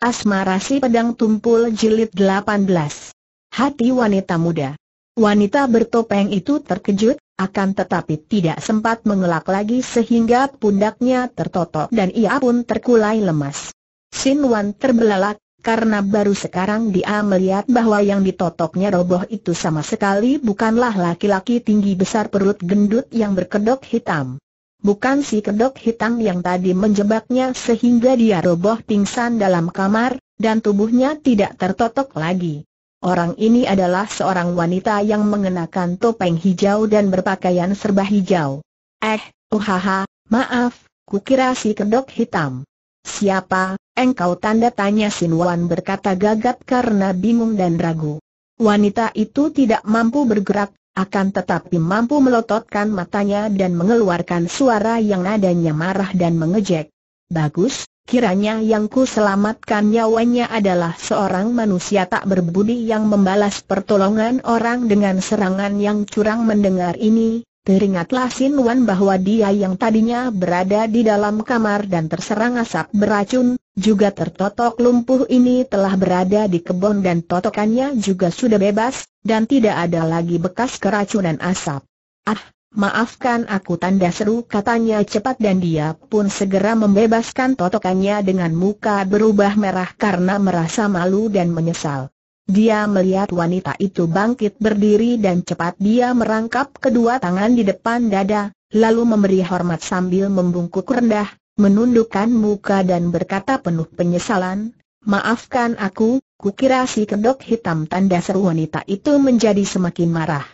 Asmara si pedang tumpul jilid 18. Hati wanita muda. Wanita bertopeng itu terkejut, akan tetapi tidak sempat mengelak lagi sehingga pundaknya tertotok dan ia pun terkulai lemas. Sin Wan terbelalak, karena baru sekarang dia melihat bahwa yang ditotoknya roboh itu sama sekali bukanlah laki-laki tinggi besar perut gendut yang berkedok hitam bukan si kedok hitam yang tadi menjebaknya sehingga dia roboh pingsan dalam kamar, dan tubuhnya tidak tertotok lagi. Orang ini adalah seorang wanita yang mengenakan topeng hijau dan berpakaian serba hijau. Eh, uhaha, maaf, kukira si kedok hitam. Siapa, engkau tanda tanya Sinwan berkata gagap karena bingung dan ragu. Wanita itu tidak mampu bergerak, akan tetapi mampu melototkan matanya dan mengeluarkan suara yang nadanya marah dan mengejek. Bagus, kiranya yang ku selamatkan nyawanya adalah seorang manusia tak berbudi yang membalas pertolongan orang dengan serangan yang curang mendengar ini, Teringatlah Sin Wan bahwa dia yang tadinya berada di dalam kamar dan terserang asap beracun, juga tertotok lumpuh ini telah berada di kebun dan totokannya juga sudah bebas, dan tidak ada lagi bekas keracunan asap. Ah, maafkan aku tanda seru katanya cepat dan dia pun segera membebaskan totokannya dengan muka berubah merah karena merasa malu dan menyesal. Dia melihat wanita itu bangkit berdiri dan cepat dia merangkap kedua tangan di depan dada, lalu memberi hormat sambil membungkuk rendah, menundukkan muka dan berkata penuh penyesalan, Maafkan aku, kukira si kedok hitam tanda seru wanita itu menjadi semakin marah.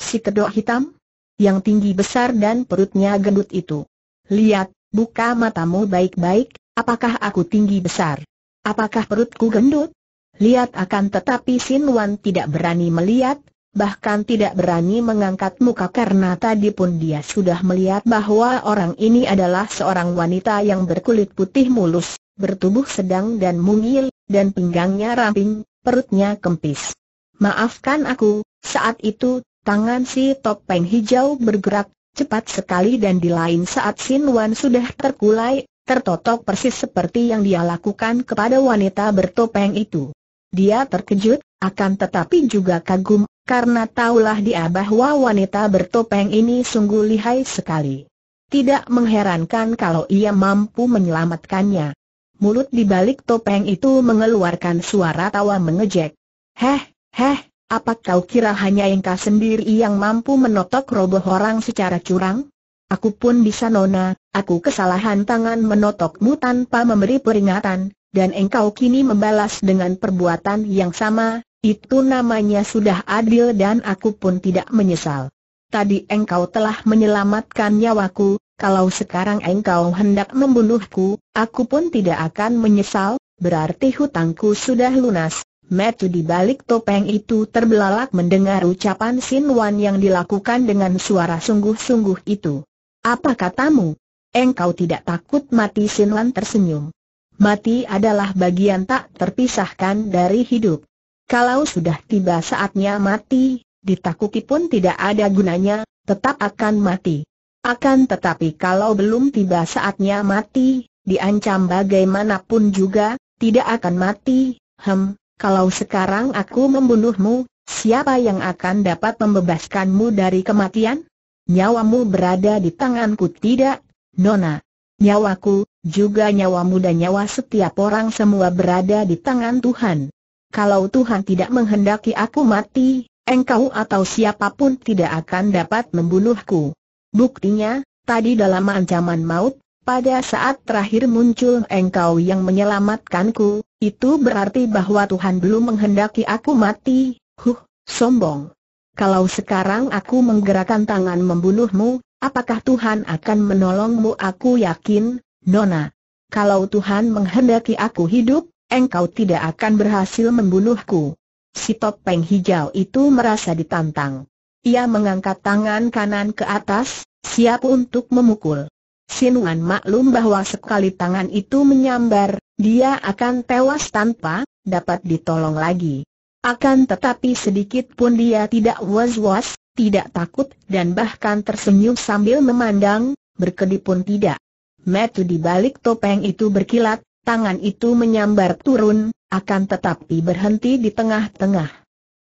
Si kedok hitam? Yang tinggi besar dan perutnya gendut itu. Lihat, buka matamu baik-baik, apakah aku tinggi besar? Apakah perutku gendut? Lihat akan tetapi Sin Wan tidak berani melihat, bahkan tidak berani mengangkat muka karena tadi pun dia sudah melihat bahwa orang ini adalah seorang wanita yang berkulit putih mulus, bertubuh sedang dan mungil, dan pinggangnya ramping, perutnya kempis. Maafkan aku, saat itu, tangan si topeng hijau bergerak, cepat sekali dan di lain saat Sin Wan sudah terkulai, tertotok persis seperti yang dia lakukan kepada wanita bertopeng itu. Dia terkejut, akan tetapi juga kagum, karena taulah dia bahwa wanita bertopeng ini sungguh lihai sekali. Tidak mengherankan kalau ia mampu menyelamatkannya. Mulut di balik topeng itu mengeluarkan suara tawa mengejek. Heh, heh, apa kau kira hanya engkau sendiri yang mampu menotok roboh orang secara curang? Aku pun bisa nona, aku kesalahan tangan menotokmu tanpa memberi peringatan, dan engkau kini membalas dengan perbuatan yang sama, itu namanya sudah adil dan aku pun tidak menyesal. Tadi engkau telah menyelamatkan nyawaku, kalau sekarang engkau hendak membunuhku, aku pun tidak akan menyesal, berarti hutangku sudah lunas. Metu di balik topeng itu terbelalak mendengar ucapan Sin Wan yang dilakukan dengan suara sungguh-sungguh itu. Apa katamu? Engkau tidak takut mati Sin Wan tersenyum. Mati adalah bagian tak terpisahkan dari hidup. Kalau sudah tiba saatnya mati, ditakuti pun tidak ada gunanya, tetap akan mati. Akan tetapi kalau belum tiba saatnya mati, diancam bagaimanapun juga, tidak akan mati, hem, kalau sekarang aku membunuhmu, siapa yang akan dapat membebaskanmu dari kematian? Nyawamu berada di tanganku tidak, Nona. Nyawaku, juga nyawamu dan nyawa setiap orang semua berada di tangan Tuhan kalau Tuhan tidak menghendaki aku mati, engkau atau siapapun tidak akan dapat membunuhku. Buktinya, tadi dalam ancaman maut, pada saat terakhir muncul engkau yang menyelamatkanku, itu berarti bahwa Tuhan belum menghendaki aku mati, huh, sombong. Kalau sekarang aku menggerakkan tangan membunuhmu, apakah Tuhan akan menolongmu aku yakin, Nona? Kalau Tuhan menghendaki aku hidup, engkau tidak akan berhasil membunuhku. Si topeng hijau itu merasa ditantang. Ia mengangkat tangan kanan ke atas, siap untuk memukul. Sinuan maklum bahwa sekali tangan itu menyambar, dia akan tewas tanpa dapat ditolong lagi. Akan tetapi sedikit pun dia tidak was-was, tidak takut dan bahkan tersenyum sambil memandang, berkedip pun tidak. Metu di balik topeng itu berkilat, tangan itu menyambar turun, akan tetapi berhenti di tengah-tengah.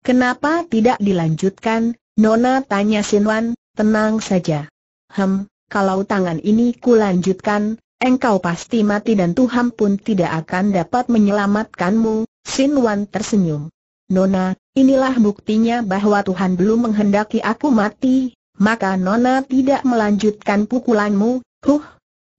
Kenapa tidak dilanjutkan, Nona tanya Sinwan, tenang saja. Hem, kalau tangan ini kulanjutkan, engkau pasti mati dan Tuhan pun tidak akan dapat menyelamatkanmu, Sinwan tersenyum. Nona, inilah buktinya bahwa Tuhan belum menghendaki aku mati, maka Nona tidak melanjutkan pukulanmu, huh.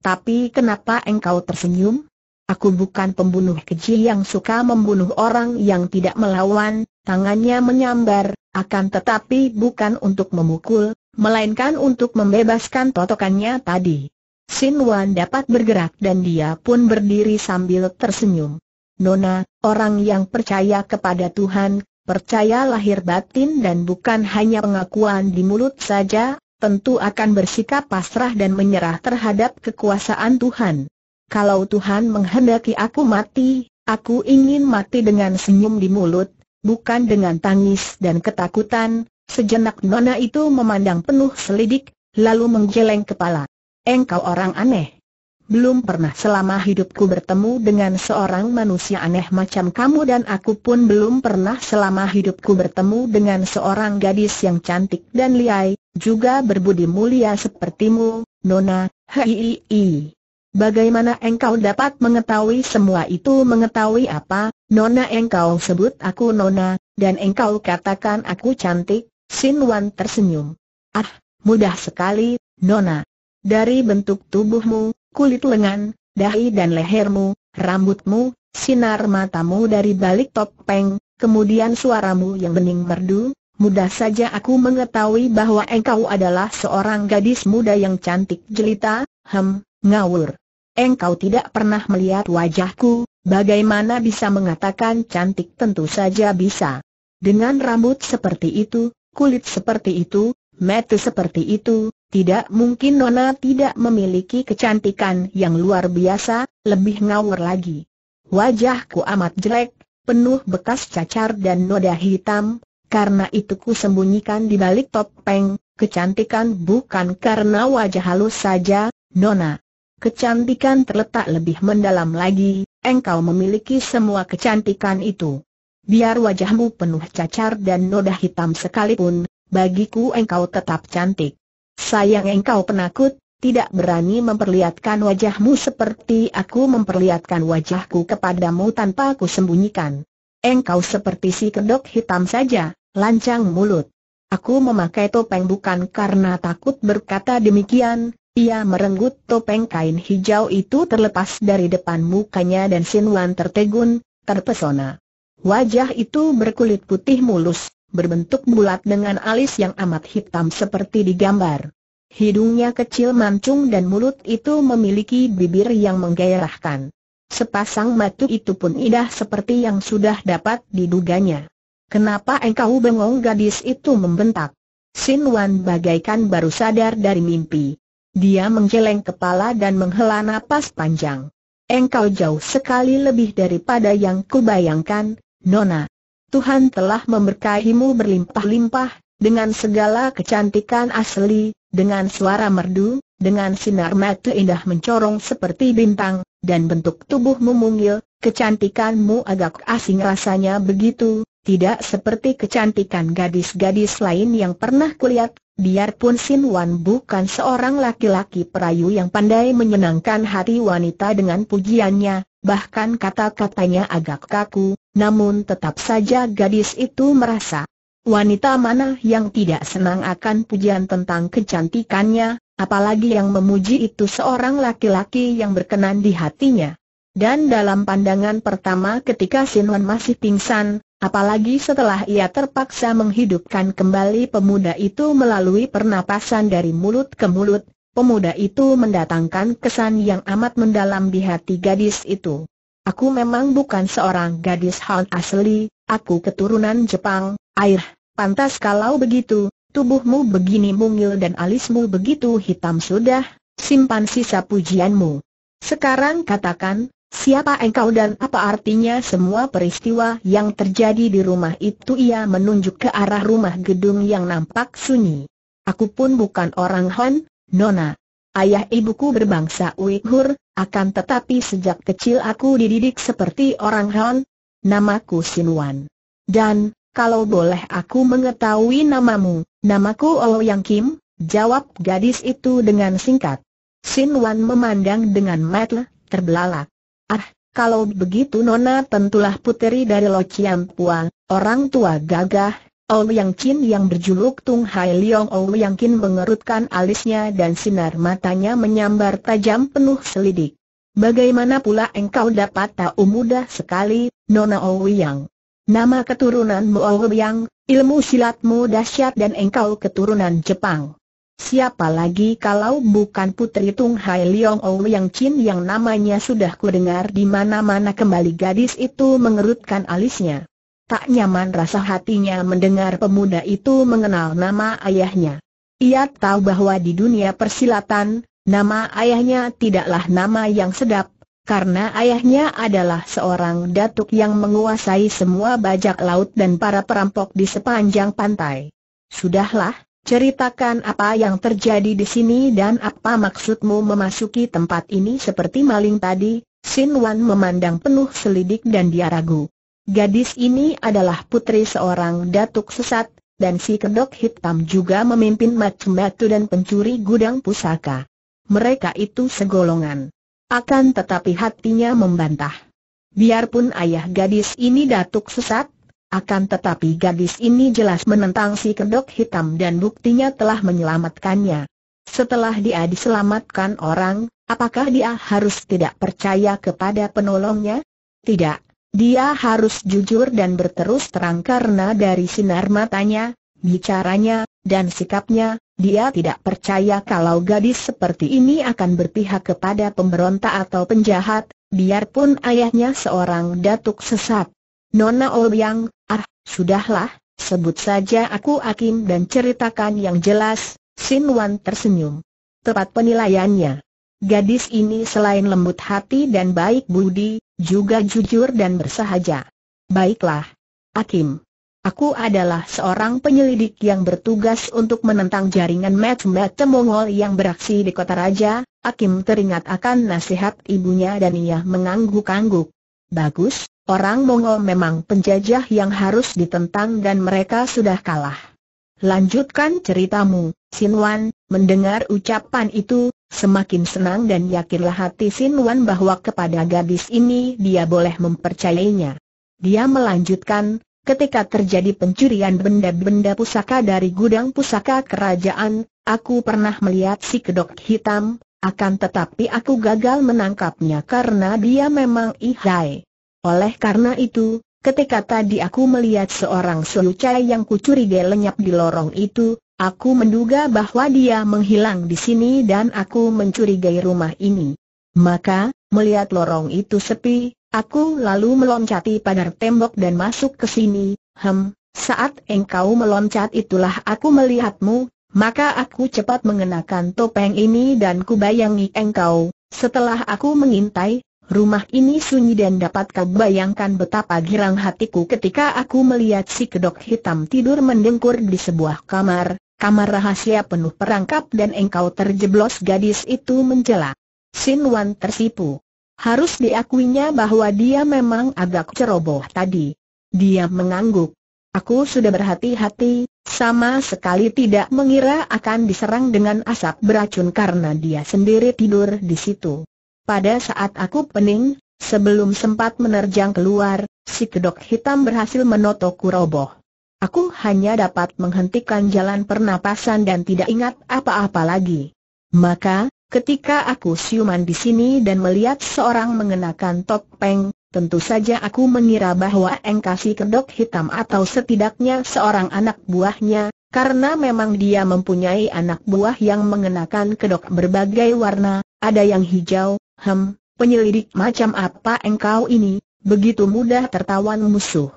Tapi kenapa engkau tersenyum? Aku bukan pembunuh keji yang suka membunuh orang yang tidak melawan, tangannya menyambar, akan tetapi bukan untuk memukul, melainkan untuk membebaskan totokannya tadi. Sin Wan dapat bergerak dan dia pun berdiri sambil tersenyum. Nona, orang yang percaya kepada Tuhan, percaya lahir batin dan bukan hanya pengakuan di mulut saja, tentu akan bersikap pasrah dan menyerah terhadap kekuasaan Tuhan kalau Tuhan menghendaki aku mati, aku ingin mati dengan senyum di mulut, bukan dengan tangis dan ketakutan. Sejenak Nona itu memandang penuh selidik, lalu menggeleng kepala. Engkau orang aneh. Belum pernah selama hidupku bertemu dengan seorang manusia aneh macam kamu dan aku pun belum pernah selama hidupku bertemu dengan seorang gadis yang cantik dan liai, juga berbudi mulia sepertimu, Nona, hei. i, i. Bagaimana engkau dapat mengetahui semua itu mengetahui apa, Nona engkau sebut aku Nona, dan engkau katakan aku cantik, Sin Wan tersenyum. Ah, mudah sekali, Nona. Dari bentuk tubuhmu, kulit lengan, dahi dan lehermu, rambutmu, sinar matamu dari balik topeng, kemudian suaramu yang bening merdu, mudah saja aku mengetahui bahwa engkau adalah seorang gadis muda yang cantik jelita, hem, Ngawur. Engkau tidak pernah melihat wajahku, bagaimana bisa mengatakan cantik tentu saja bisa. Dengan rambut seperti itu, kulit seperti itu, mata seperti itu, tidak mungkin Nona tidak memiliki kecantikan yang luar biasa, lebih ngawur lagi. Wajahku amat jelek, penuh bekas cacar dan noda hitam, karena itu ku sembunyikan di balik topeng, kecantikan bukan karena wajah halus saja, Nona kecantikan terletak lebih mendalam lagi, engkau memiliki semua kecantikan itu. Biar wajahmu penuh cacar dan noda hitam sekalipun, bagiku engkau tetap cantik. Sayang engkau penakut, tidak berani memperlihatkan wajahmu seperti aku memperlihatkan wajahku kepadamu tanpa aku sembunyikan. Engkau seperti si kedok hitam saja, lancang mulut. Aku memakai topeng bukan karena takut berkata demikian, ia merenggut topeng kain hijau itu terlepas dari depan mukanya dan Sin Wan tertegun, terpesona. Wajah itu berkulit putih mulus, berbentuk bulat dengan alis yang amat hitam seperti digambar. Hidungnya kecil mancung dan mulut itu memiliki bibir yang menggairahkan. Sepasang mata itu pun indah seperti yang sudah dapat diduganya. Kenapa engkau bengong gadis itu membentak? Sin Wan bagaikan baru sadar dari mimpi. Dia menggeleng kepala dan menghela napas panjang. Engkau jauh sekali lebih daripada yang kubayangkan, Nona. Tuhan telah memberkahimu berlimpah-limpah, dengan segala kecantikan asli, dengan suara merdu, dengan sinar mata indah mencorong seperti bintang, dan bentuk tubuhmu mungil, kecantikanmu agak asing rasanya begitu, tidak seperti kecantikan gadis-gadis lain yang pernah kulihat, Biarpun Sin Wan bukan seorang laki-laki perayu yang pandai menyenangkan hati wanita dengan pujiannya, bahkan kata-katanya agak kaku, namun tetap saja gadis itu merasa wanita mana yang tidak senang akan pujian tentang kecantikannya, apalagi yang memuji itu seorang laki-laki yang berkenan di hatinya. Dan dalam pandangan pertama ketika Sin Wan masih pingsan, Apalagi setelah ia terpaksa menghidupkan kembali pemuda itu melalui pernapasan dari mulut ke mulut, pemuda itu mendatangkan kesan yang amat mendalam di hati gadis itu. Aku memang bukan seorang gadis Han asli, aku keturunan Jepang, air, pantas kalau begitu, tubuhmu begini mungil dan alismu begitu hitam sudah, simpan sisa pujianmu. Sekarang katakan, Siapa engkau dan apa artinya semua peristiwa yang terjadi di rumah itu ia menunjuk ke arah rumah gedung yang nampak sunyi. Aku pun bukan orang Han, Nona. Ayah ibuku berbangsa Uighur, akan tetapi sejak kecil aku dididik seperti orang Han. Namaku Sinwan. Dan, kalau boleh aku mengetahui namamu, namaku oh Yang Kim, jawab gadis itu dengan singkat. Sinwan memandang dengan mata terbelalak. Ah, kalau begitu Nona tentulah puteri dari Lo Chiam Puang, orang tua gagah, Ou Yang Chin yang berjuluk Tung Hai Leong Ou Yang Chin mengerutkan alisnya dan sinar matanya menyambar tajam penuh selidik. Bagaimana pula engkau dapat tahu mudah sekali, Nona Ou Yang? Nama keturunanmu Ou Yang, ilmu silatmu dahsyat dan engkau keturunan Jepang. Siapa lagi kalau bukan putri Tung Hai Leong Ou yang Chin yang namanya sudah kudengar di mana-mana kembali gadis itu mengerutkan alisnya. Tak nyaman rasa hatinya mendengar pemuda itu mengenal nama ayahnya. Ia tahu bahwa di dunia persilatan, nama ayahnya tidaklah nama yang sedap, karena ayahnya adalah seorang datuk yang menguasai semua bajak laut dan para perampok di sepanjang pantai. Sudahlah, Ceritakan apa yang terjadi di sini dan apa maksudmu memasuki tempat ini seperti maling tadi, Sin Wan memandang penuh selidik dan dia ragu. Gadis ini adalah putri seorang datuk sesat, dan si kedok hitam juga memimpin macam batu dan pencuri gudang pusaka. Mereka itu segolongan. Akan tetapi hatinya membantah. Biarpun ayah gadis ini datuk sesat, akan tetapi gadis ini jelas menentang si kedok hitam dan buktinya telah menyelamatkannya. Setelah dia diselamatkan orang, apakah dia harus tidak percaya kepada penolongnya? Tidak, dia harus jujur dan berterus terang karena dari sinar matanya, bicaranya, dan sikapnya, dia tidak percaya kalau gadis seperti ini akan berpihak kepada pemberontak atau penjahat, biarpun ayahnya seorang datuk sesat. Nona Oliang, ah, sudahlah, sebut saja aku Akim dan ceritakan yang jelas, Sin Wan tersenyum. Tepat penilaiannya. Gadis ini selain lembut hati dan baik budi, juga jujur dan bersahaja. Baiklah. Akim. Aku adalah seorang penyelidik yang bertugas untuk menentang jaringan macam-macam Mongol yang beraksi di kota raja, Akim teringat akan nasihat ibunya dan ia mengangguk-angguk. Bagus, Orang Mongol memang penjajah yang harus ditentang dan mereka sudah kalah. Lanjutkan ceritamu, Sinwan, mendengar ucapan itu, semakin senang dan yakinlah hati Sinwan bahwa kepada gadis ini dia boleh mempercayainya. Dia melanjutkan, ketika terjadi pencurian benda-benda pusaka dari gudang pusaka kerajaan, aku pernah melihat si kedok hitam, akan tetapi aku gagal menangkapnya karena dia memang ihai. Oleh karena itu, ketika tadi aku melihat seorang selucai yang kucurigai lenyap di lorong itu, aku menduga bahwa dia menghilang di sini dan aku mencurigai rumah ini. Maka, melihat lorong itu sepi, aku lalu meloncati pagar tembok dan masuk ke sini, hem, saat engkau meloncat itulah aku melihatmu, maka aku cepat mengenakan topeng ini dan kubayangi engkau, setelah aku mengintai, rumah ini sunyi dan dapat kau bayangkan betapa girang hatiku ketika aku melihat si kedok hitam tidur mendengkur di sebuah kamar, kamar rahasia penuh perangkap dan engkau terjeblos gadis itu menjelak. Sin Wan tersipu. Harus diakuinya bahwa dia memang agak ceroboh tadi. Dia mengangguk. Aku sudah berhati-hati, sama sekali tidak mengira akan diserang dengan asap beracun karena dia sendiri tidur di situ. Pada saat aku pening, sebelum sempat menerjang keluar, si kedok hitam berhasil menotoku roboh. Aku hanya dapat menghentikan jalan pernapasan dan tidak ingat apa-apa lagi. Maka, ketika aku siuman di sini dan melihat seorang mengenakan topeng, tentu saja aku mengira bahwa engkasi kedok hitam atau setidaknya seorang anak buahnya, karena memang dia mempunyai anak buah yang mengenakan kedok berbagai warna, ada yang hijau, Hem, penyelidik macam apa engkau ini, begitu mudah tertawan musuh.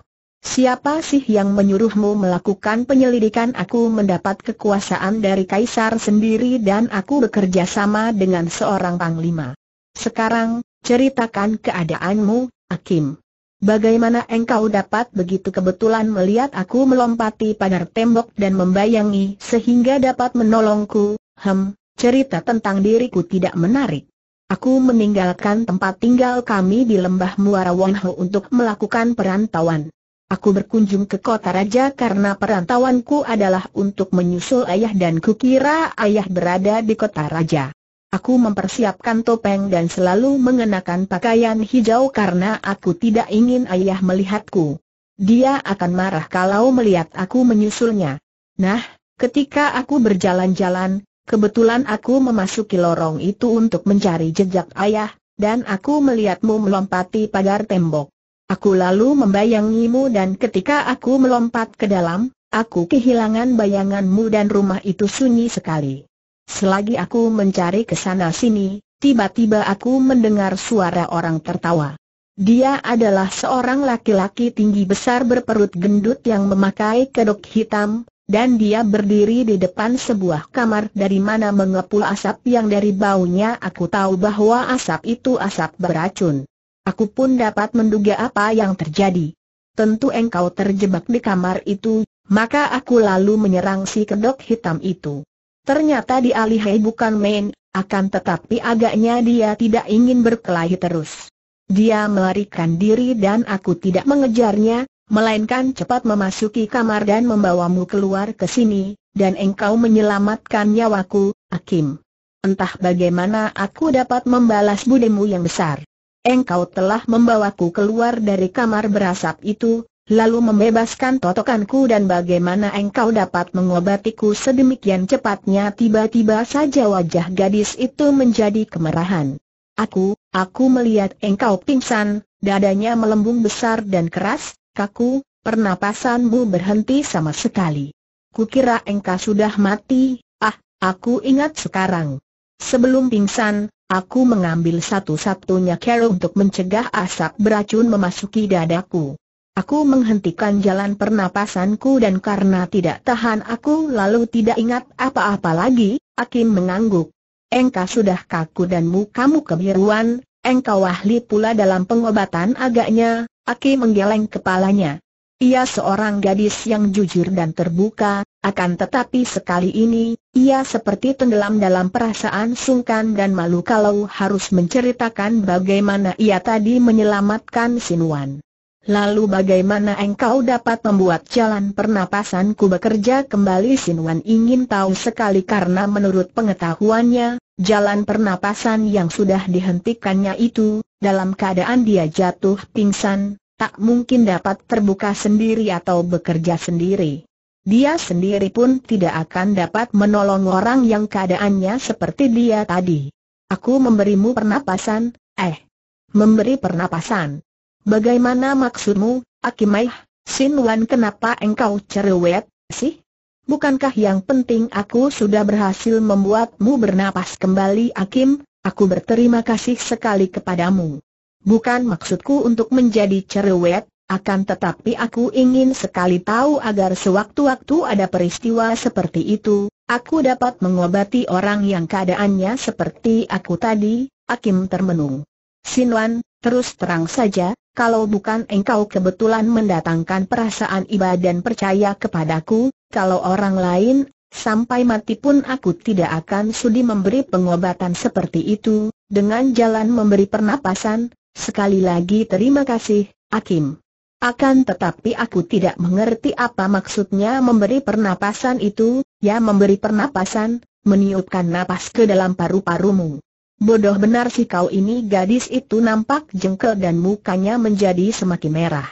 Siapa sih yang menyuruhmu melakukan penyelidikan aku mendapat kekuasaan dari kaisar sendiri dan aku bekerja sama dengan seorang panglima. Sekarang, ceritakan keadaanmu, Hakim. Bagaimana engkau dapat begitu kebetulan melihat aku melompati pagar tembok dan membayangi sehingga dapat menolongku? Hem, cerita tentang diriku tidak menarik. Aku meninggalkan tempat tinggal kami di lembah Muara Wonho untuk melakukan perantauan. Aku berkunjung ke kota raja karena perantauanku adalah untuk menyusul ayah dan kukira ayah berada di kota raja. Aku mempersiapkan topeng dan selalu mengenakan pakaian hijau karena aku tidak ingin ayah melihatku. Dia akan marah kalau melihat aku menyusulnya. Nah, ketika aku berjalan-jalan, Kebetulan aku memasuki lorong itu untuk mencari jejak ayah, dan aku melihatmu melompati pagar tembok. Aku lalu membayangimu dan ketika aku melompat ke dalam, aku kehilangan bayanganmu dan rumah itu sunyi sekali. Selagi aku mencari ke sana sini, tiba-tiba aku mendengar suara orang tertawa. Dia adalah seorang laki-laki tinggi besar berperut gendut yang memakai kedok hitam, dan dia berdiri di depan sebuah kamar dari mana mengepul asap yang dari baunya aku tahu bahwa asap itu asap beracun. Aku pun dapat menduga apa yang terjadi. Tentu engkau terjebak di kamar itu, maka aku lalu menyerang si kedok hitam itu. Ternyata di Alihai bukan main, akan tetapi agaknya dia tidak ingin berkelahi terus. Dia melarikan diri dan aku tidak mengejarnya, melainkan cepat memasuki kamar dan membawamu keluar ke sini, dan engkau menyelamatkan nyawaku, Akim. Entah bagaimana aku dapat membalas budimu yang besar. Engkau telah membawaku keluar dari kamar berasap itu, lalu membebaskan totokanku dan bagaimana engkau dapat mengobatiku sedemikian cepatnya tiba-tiba saja wajah gadis itu menjadi kemerahan. Aku, aku melihat engkau pingsan, dadanya melembung besar dan keras, kaku, pernapasanmu berhenti sama sekali. Kukira engkau sudah mati, ah, aku ingat sekarang. Sebelum pingsan, aku mengambil satu-satunya cara untuk mencegah asap beracun memasuki dadaku. Aku menghentikan jalan pernapasanku dan karena tidak tahan aku lalu tidak ingat apa-apa lagi, Akim mengangguk. Engkau sudah kaku dan mukamu kebiruan, Engkau ahli pula dalam pengobatan agaknya, Aki menggeleng kepalanya. Ia seorang gadis yang jujur dan terbuka, akan tetapi sekali ini, ia seperti tenggelam dalam perasaan sungkan dan malu kalau harus menceritakan bagaimana ia tadi menyelamatkan Sinuan. Lalu bagaimana engkau dapat membuat jalan pernapasanku bekerja kembali Sinwan ingin tahu sekali karena menurut pengetahuannya, jalan pernapasan yang sudah dihentikannya itu, dalam keadaan dia jatuh pingsan, tak mungkin dapat terbuka sendiri atau bekerja sendiri. Dia sendiri pun tidak akan dapat menolong orang yang keadaannya seperti dia tadi. Aku memberimu pernapasan, eh, memberi pernapasan. Bagaimana maksudmu, Akimaih, Sinwan kenapa engkau cerewet, sih? Bukankah yang penting aku sudah berhasil membuatmu bernapas kembali Akim, aku berterima kasih sekali kepadamu. Bukan maksudku untuk menjadi cerewet, akan tetapi aku ingin sekali tahu agar sewaktu-waktu ada peristiwa seperti itu, aku dapat mengobati orang yang keadaannya seperti aku tadi, Akim termenung. Sinwan, terus terang saja, kalau bukan engkau kebetulan mendatangkan perasaan iba dan percaya kepadaku, kalau orang lain, sampai mati pun aku tidak akan sudi memberi pengobatan seperti itu, dengan jalan memberi pernapasan, sekali lagi terima kasih, Akim. Akan tetapi aku tidak mengerti apa maksudnya memberi pernapasan itu, ya memberi pernapasan, meniupkan napas ke dalam paru-parumu. Bodoh benar si kau ini gadis itu nampak jengkel dan mukanya menjadi semakin merah.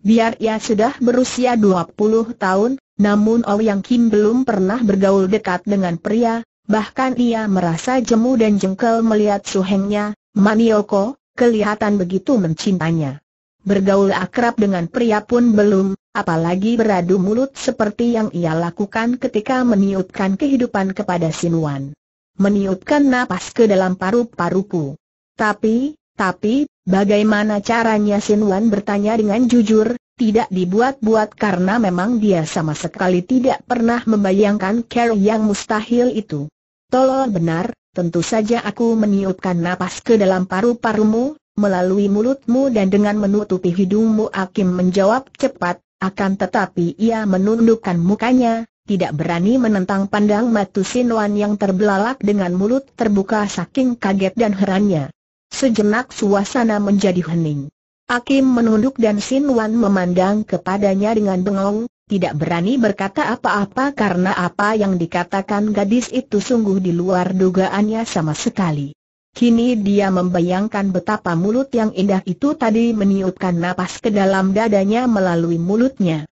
Biar ia sudah berusia 20 tahun, namun Oh Yang Kim belum pernah bergaul dekat dengan pria, bahkan ia merasa jemu dan jengkel melihat suhengnya, Manioko, kelihatan begitu mencintanya. Bergaul akrab dengan pria pun belum, apalagi beradu mulut seperti yang ia lakukan ketika meniupkan kehidupan kepada Sinuan meniupkan napas ke dalam paru-paruku. Tapi, tapi, bagaimana caranya Wan bertanya dengan jujur, tidak dibuat-buat karena memang dia sama sekali tidak pernah membayangkan care yang mustahil itu. Tolol benar, tentu saja aku meniupkan napas ke dalam paru-parumu, melalui mulutmu dan dengan menutupi hidungmu Akim menjawab cepat, akan tetapi ia menundukkan mukanya, tidak berani menentang pandang Matu Sinwan yang terbelalak dengan mulut terbuka saking kaget dan herannya. Sejenak suasana menjadi hening. Akim menunduk dan Sinwan memandang kepadanya dengan bengong, tidak berani berkata apa-apa karena apa yang dikatakan gadis itu sungguh di luar dugaannya sama sekali. Kini dia membayangkan betapa mulut yang indah itu tadi meniupkan napas ke dalam dadanya melalui mulutnya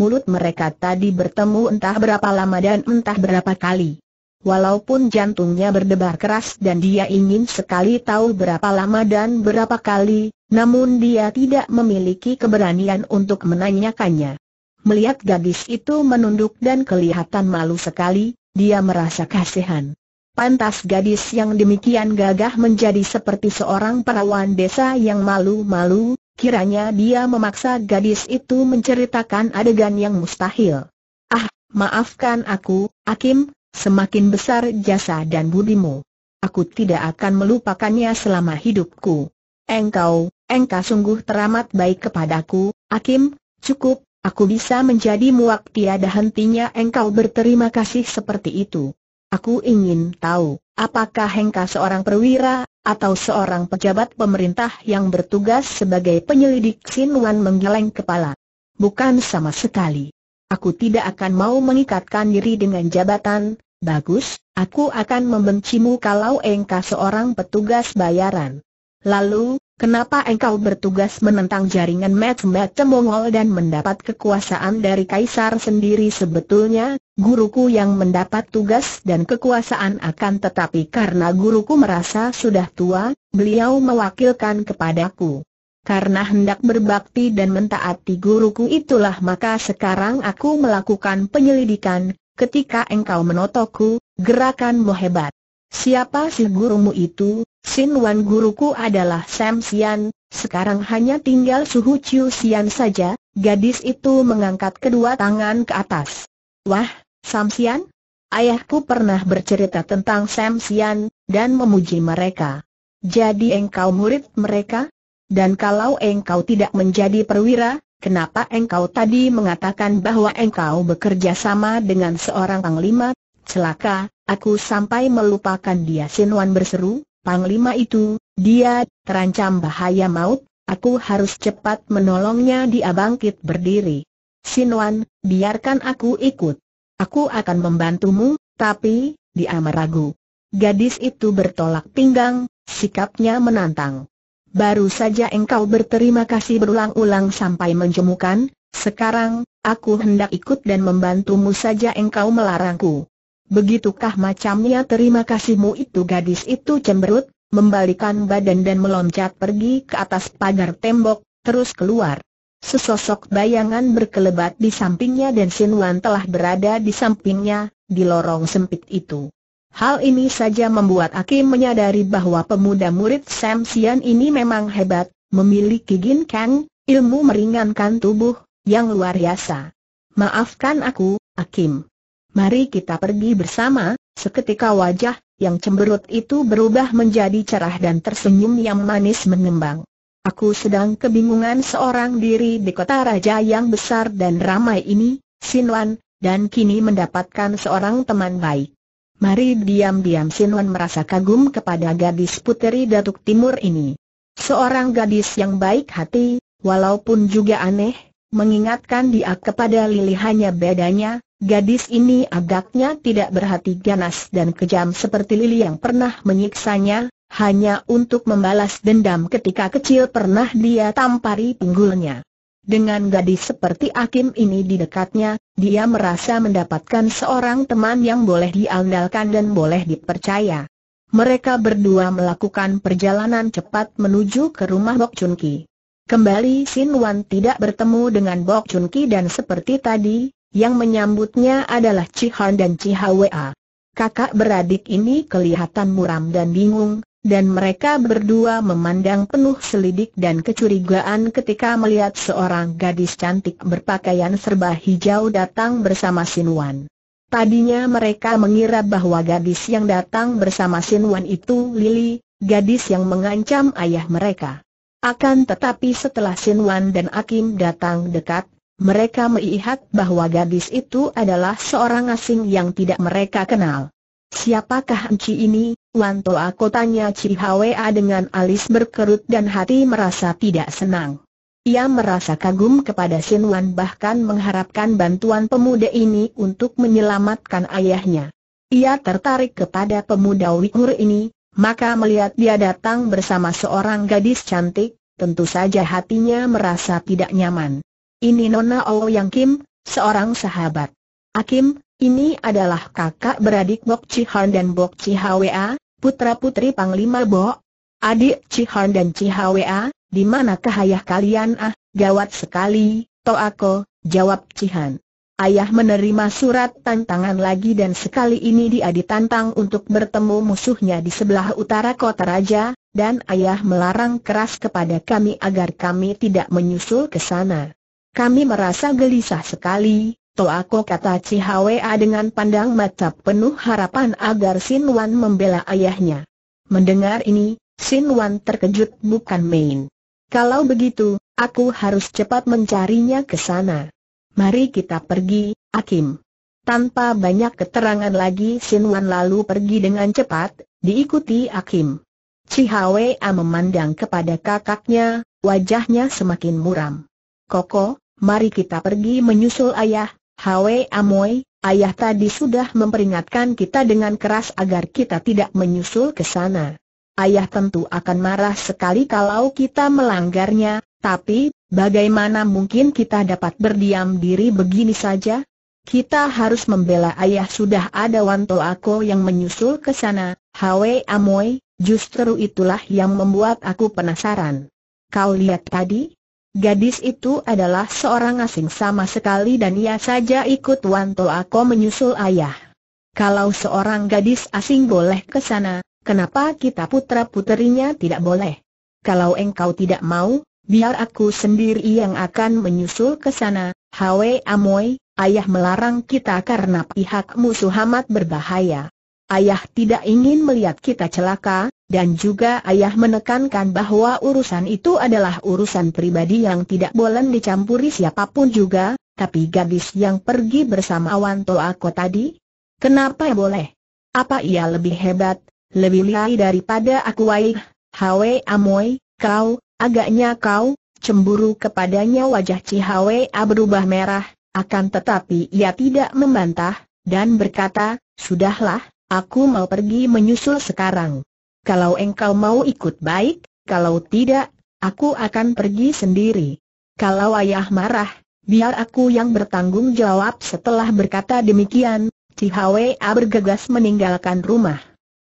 mulut mereka tadi bertemu entah berapa lama dan entah berapa kali. Walaupun jantungnya berdebar keras dan dia ingin sekali tahu berapa lama dan berapa kali, namun dia tidak memiliki keberanian untuk menanyakannya. Melihat gadis itu menunduk dan kelihatan malu sekali, dia merasa kasihan. Pantas gadis yang demikian gagah menjadi seperti seorang perawan desa yang malu-malu, kiranya dia memaksa gadis itu menceritakan adegan yang mustahil. Ah, maafkan aku, Akim. semakin besar jasa dan budimu. Aku tidak akan melupakannya selama hidupku. Engkau, engkau sungguh teramat baik kepadaku, Akim. cukup, aku bisa menjadi muak tiada hentinya engkau berterima kasih seperti itu. Aku ingin tahu, apakah Hengka seorang perwira, atau seorang pejabat pemerintah yang bertugas sebagai penyelidik Sinuan menggeleng kepala? Bukan sama sekali. Aku tidak akan mau mengikatkan diri dengan jabatan, bagus, aku akan membencimu kalau Engka seorang petugas bayaran. Lalu, Kenapa engkau bertugas menentang jaringan mat macam Mongol dan mendapat kekuasaan dari kaisar sendiri sebetulnya, guruku yang mendapat tugas dan kekuasaan akan tetapi karena guruku merasa sudah tua, beliau mewakilkan kepadaku. Karena hendak berbakti dan mentaati guruku itulah maka sekarang aku melakukan penyelidikan, ketika engkau menotoku, gerakanmu hebat. Siapa sih gurumu itu, Sin Wan guruku adalah Sam Sian, sekarang hanya tinggal Suhu Chiu Sian saja, gadis itu mengangkat kedua tangan ke atas. Wah, Sam Sian? Ayahku pernah bercerita tentang Sam Sian, dan memuji mereka. Jadi engkau murid mereka? Dan kalau engkau tidak menjadi perwira, kenapa engkau tadi mengatakan bahwa engkau bekerja sama dengan seorang panglima? Celaka, aku sampai melupakan dia Sin Wan berseru, Panglima itu, dia, terancam bahaya maut, aku harus cepat menolongnya dia bangkit berdiri. Sinwan, biarkan aku ikut. Aku akan membantumu, tapi, dia meragu. Gadis itu bertolak pinggang, sikapnya menantang. Baru saja engkau berterima kasih berulang-ulang sampai menjemukan, sekarang, aku hendak ikut dan membantumu saja engkau melarangku. Begitukah macamnya terima kasihmu itu gadis itu cemberut, membalikan badan dan meloncat pergi ke atas pagar tembok, terus keluar. Sesosok bayangan berkelebat di sampingnya dan Wan telah berada di sampingnya, di lorong sempit itu. Hal ini saja membuat Akim menyadari bahwa pemuda murid Sam Sian ini memang hebat, memiliki gin kang, ilmu meringankan tubuh, yang luar biasa. Maafkan aku, Akim mari kita pergi bersama, seketika wajah, yang cemberut itu berubah menjadi cerah dan tersenyum yang manis mengembang. Aku sedang kebingungan seorang diri di kota raja yang besar dan ramai ini, Sinwan, dan kini mendapatkan seorang teman baik. Mari diam-diam Sinwan merasa kagum kepada gadis puteri Datuk Timur ini. Seorang gadis yang baik hati, walaupun juga aneh, mengingatkan dia kepada Lili hanya bedanya, gadis ini agaknya tidak berhati ganas dan kejam seperti lili yang pernah menyiksanya, hanya untuk membalas dendam ketika kecil pernah dia tampari pinggulnya. Dengan gadis seperti Akim ini di dekatnya, dia merasa mendapatkan seorang teman yang boleh diandalkan dan boleh dipercaya. Mereka berdua melakukan perjalanan cepat menuju ke rumah Bok Chun Ki. Kembali Sin Wan tidak bertemu dengan Bok Chun Ki dan seperti tadi, yang menyambutnya adalah Cihan dan Cihwa. Kakak beradik ini kelihatan muram dan bingung, dan mereka berdua memandang penuh selidik dan kecurigaan ketika melihat seorang gadis cantik berpakaian serba hijau datang bersama Sin Wan. Tadinya mereka mengira bahwa gadis yang datang bersama Sin Wan itu Lily, gadis yang mengancam ayah mereka. Akan tetapi setelah Wan dan Akim datang dekat, mereka melihat bahwa gadis itu adalah seorang asing yang tidak mereka kenal. Siapakah Enci ini? Wanto kotanya tanya Hwa dengan alis berkerut dan hati merasa tidak senang. Ia merasa kagum kepada Wan bahkan mengharapkan bantuan pemuda ini untuk menyelamatkan ayahnya. Ia tertarik kepada pemuda Wigur ini, maka melihat dia datang bersama seorang gadis cantik, tentu saja hatinya merasa tidak nyaman. Ini Nona Yang Kim, seorang sahabat. Akim, ah ini adalah kakak beradik Bok Cihan dan Bok Cihwa, putra-putri Panglima Bok. Adik Cihan dan Cihwa, di mana ayah kalian ah, gawat sekali, Toako, jawab Cihan. Ayah menerima surat tantangan lagi dan sekali ini dia ditantang untuk bertemu musuhnya di sebelah utara kota raja, dan ayah melarang keras kepada kami agar kami tidak menyusul ke sana. Kami merasa gelisah sekali, aku kata Cihwa dengan pandang mata penuh harapan agar Sin Wan membela ayahnya. Mendengar ini, Sin Wan terkejut bukan main. Kalau begitu, aku harus cepat mencarinya ke sana. Mari kita pergi, Akim. Tanpa banyak keterangan lagi Sinwan lalu pergi dengan cepat, diikuti Hakim. Cihawea memandang kepada kakaknya, wajahnya semakin muram. Koko, mari kita pergi menyusul ayah, Hwe Amoy, ayah tadi sudah memperingatkan kita dengan keras agar kita tidak menyusul ke sana. Ayah tentu akan marah sekali kalau kita melanggarnya, tapi Bagaimana mungkin kita dapat berdiam diri begini saja? Kita harus membela ayah sudah ada Wanto Ako yang menyusul ke sana, Hwe Amoy, justru itulah yang membuat aku penasaran. Kau lihat tadi? Gadis itu adalah seorang asing sama sekali dan ia saja ikut Wanto Ako menyusul ayah. Kalau seorang gadis asing boleh ke sana, kenapa kita putra-puterinya tidak boleh? Kalau engkau tidak mau, biar aku sendiri yang akan menyusul ke sana, Hwe Amoy, ayah melarang kita karena pihak musuh amat berbahaya. Ayah tidak ingin melihat kita celaka, dan juga ayah menekankan bahwa urusan itu adalah urusan pribadi yang tidak boleh dicampuri siapapun juga, tapi gadis yang pergi bersama Awan Toako tadi? Kenapa boleh? Apa ia lebih hebat, lebih lihai daripada aku Waih? Hwe Amoy, kau, Agaknya kau, cemburu kepadanya wajah Cihawea berubah merah, akan tetapi ia tidak membantah, dan berkata, Sudahlah, aku mau pergi menyusul sekarang. Kalau engkau mau ikut baik, kalau tidak, aku akan pergi sendiri. Kalau ayah marah, biar aku yang bertanggung jawab setelah berkata demikian, Cihawea bergegas meninggalkan rumah.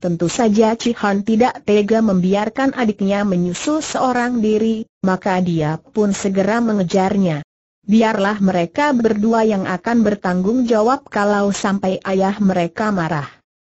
Tentu saja Cihan tidak tega membiarkan adiknya menyusul seorang diri, maka dia pun segera mengejarnya. Biarlah mereka berdua yang akan bertanggung jawab kalau sampai ayah mereka marah.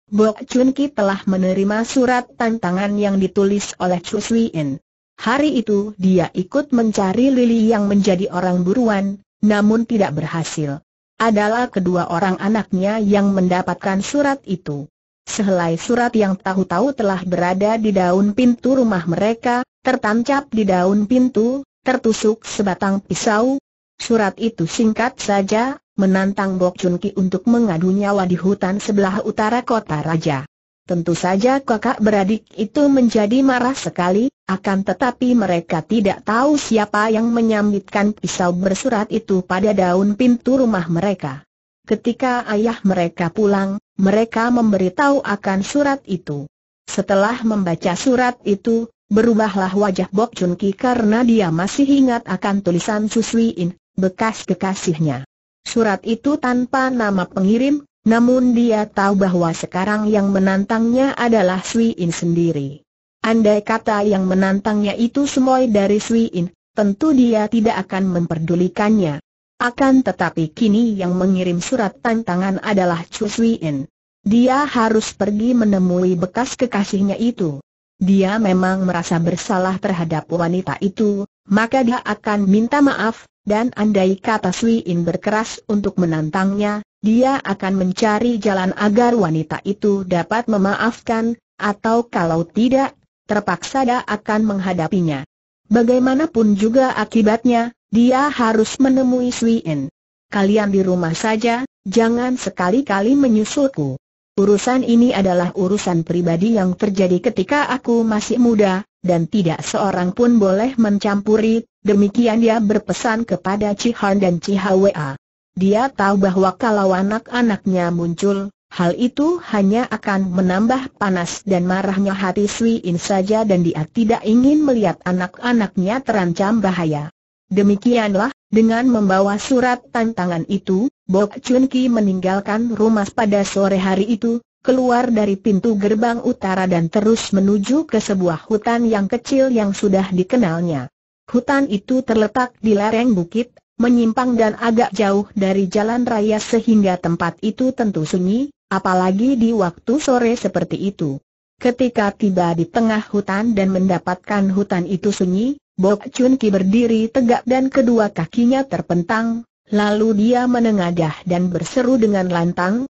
Bok Chun Ki telah menerima surat tantangan yang ditulis oleh Chu In. Hari itu dia ikut mencari Lili yang menjadi orang buruan, namun tidak berhasil. Adalah kedua orang anaknya yang mendapatkan surat itu sehelai surat yang tahu-tahu telah berada di daun pintu rumah mereka, tertancap di daun pintu, tertusuk sebatang pisau. Surat itu singkat saja, menantang Bok Chun Ki untuk mengadu nyawa di hutan sebelah utara kota raja. Tentu saja kakak beradik itu menjadi marah sekali, akan tetapi mereka tidak tahu siapa yang menyambitkan pisau bersurat itu pada daun pintu rumah mereka. Ketika ayah mereka pulang, mereka memberitahu akan surat itu. Setelah membaca surat itu, berubahlah wajah Bok Chun Ki karena dia masih ingat akan tulisan In, bekas kekasihnya. Surat itu tanpa nama pengirim, namun dia tahu bahwa sekarang yang menantangnya adalah Sui In sendiri. Andai kata yang menantangnya itu semua dari Sui In, tentu dia tidak akan memperdulikannya. Akan tetapi kini yang mengirim surat tantangan adalah Chu In. Dia harus pergi menemui bekas kekasihnya itu. Dia memang merasa bersalah terhadap wanita itu, maka dia akan minta maaf, dan andai kata In berkeras untuk menantangnya, dia akan mencari jalan agar wanita itu dapat memaafkan, atau kalau tidak, terpaksa dia akan menghadapinya. Bagaimanapun juga akibatnya, dia harus menemui Swien. Kalian di rumah saja, jangan sekali-kali menyusulku. Urusan ini adalah urusan pribadi yang terjadi ketika aku masih muda, dan tidak seorang pun boleh mencampuri, demikian dia berpesan kepada Cihan dan Cihwa. Dia tahu bahwa kalau anak-anaknya muncul, hal itu hanya akan menambah panas dan marahnya hati Sui In saja dan dia tidak ingin melihat anak-anaknya terancam bahaya. Demikianlah, dengan membawa surat tantangan itu, Bok Chun Ki meninggalkan rumah pada sore hari itu, keluar dari pintu gerbang utara dan terus menuju ke sebuah hutan yang kecil yang sudah dikenalnya. Hutan itu terletak di lereng bukit, menyimpang dan agak jauh dari jalan raya sehingga tempat itu tentu sunyi, apalagi di waktu sore seperti itu. Ketika tiba di tengah hutan dan mendapatkan hutan itu sunyi, Bok Chun Ki berdiri tegak dan kedua kakinya terpentang, lalu dia menengadah dan berseru dengan lantang,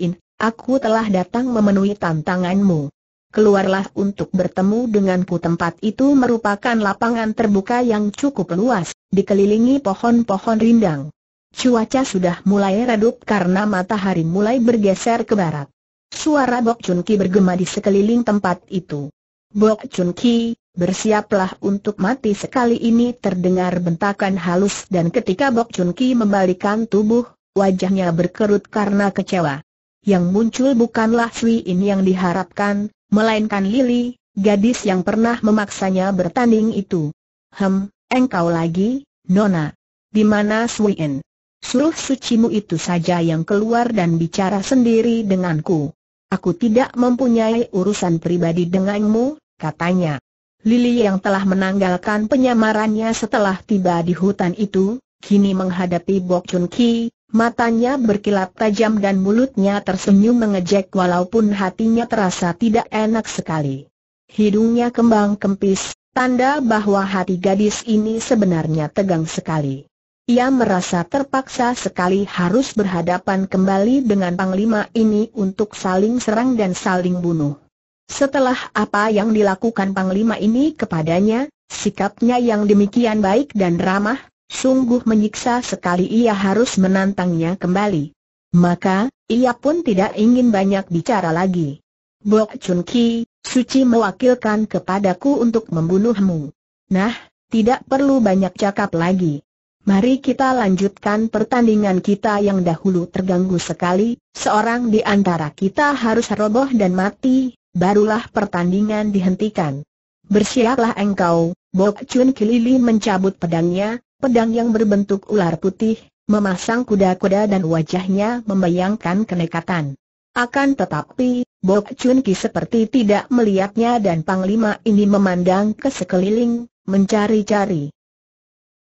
In, aku telah datang memenuhi tantanganmu. Keluarlah untuk bertemu denganku tempat itu merupakan lapangan terbuka yang cukup luas, dikelilingi pohon-pohon rindang. Cuaca sudah mulai redup karena matahari mulai bergeser ke barat. Suara Bok Chun Ki bergema di sekeliling tempat itu. Bok Chun Ki, bersiaplah untuk mati sekali ini terdengar bentakan halus dan ketika Bok Chun Ki membalikan tubuh, wajahnya berkerut karena kecewa. Yang muncul bukanlah Sui In yang diharapkan, melainkan Lily, gadis yang pernah memaksanya bertanding itu. Hem, engkau lagi, Nona. Di mana Sui In? Suruh sucimu itu saja yang keluar dan bicara sendiri denganku. Aku tidak mempunyai urusan pribadi denganmu, katanya. Lili yang telah menanggalkan penyamarannya setelah tiba di hutan itu, kini menghadapi Bok Chun Ki, matanya berkilat tajam dan mulutnya tersenyum mengejek walaupun hatinya terasa tidak enak sekali. Hidungnya kembang kempis, tanda bahwa hati gadis ini sebenarnya tegang sekali. Ia merasa terpaksa sekali harus berhadapan kembali dengan panglima ini untuk saling serang dan saling bunuh. Setelah apa yang dilakukan Panglima ini kepadanya, sikapnya yang demikian baik dan ramah, sungguh menyiksa sekali ia harus menantangnya kembali. Maka, ia pun tidak ingin banyak bicara lagi. Bok Chun Ki, suci mewakilkan kepadaku untuk membunuhmu. Nah, tidak perlu banyak cakap lagi. Mari kita lanjutkan pertandingan kita yang dahulu terganggu sekali, seorang di antara kita harus roboh dan mati, barulah pertandingan dihentikan. Bersiaplah engkau, Bok Chun Kilili mencabut pedangnya, pedang yang berbentuk ular putih, memasang kuda-kuda dan wajahnya membayangkan kenekatan. Akan tetapi, Bok Chun Ki seperti tidak melihatnya dan Panglima ini memandang ke sekeliling, mencari-cari.